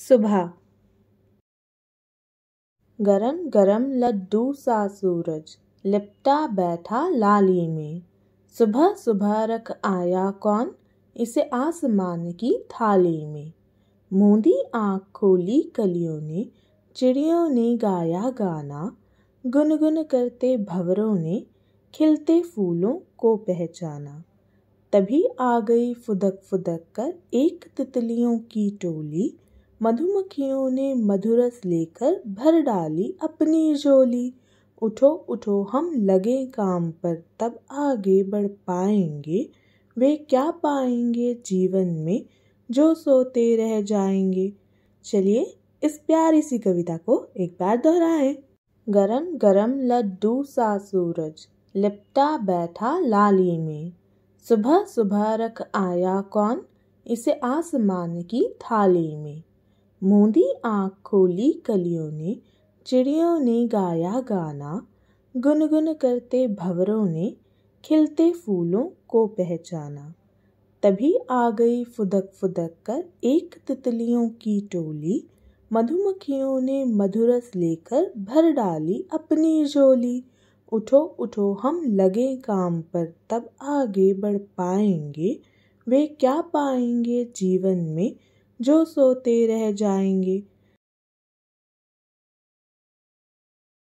सुबह गरम गरम लड्डू सा सूरज लिपटा बैठा लाली में सुबह सुबह रख आया कौन इसे आसमान की थाली में मूंदी आँख खोली कलियों ने चिड़ियों ने गाया गाना गुनगुन करते भंवरों ने खिलते फूलों को पहचाना तभी आ गई फुदक फुदक कर एक तितलियों की टोली मधुमक्खियों ने मधुरस लेकर भर डाली अपनी झोली उठो उठो हम लगे काम पर तब आगे बढ़ पाएंगे वे क्या पाएंगे जीवन में जो सोते रह जाएंगे चलिए इस प्यारी सी कविता को एक बार दोहराएं गरम गरम लड्डू सा सूरज लिपटा बैठा लाली में सुबह सुबह रख आया कौन इसे आसमान की थाली में मूंदी आँख खोली कलियों ने चिड़ियों ने गाया गाना गुनगुन करते भंवरों ने खिलते फूलों को पहचाना तभी आ गई फुदक फुदक कर एक तितलियों की टोली मधुमक्खियों ने मधुरस लेकर भर डाली अपनी झोली उठो उठो हम लगे काम पर तब आगे बढ़ पाएंगे वे क्या पाएंगे जीवन में जो सोते रह जाएंगे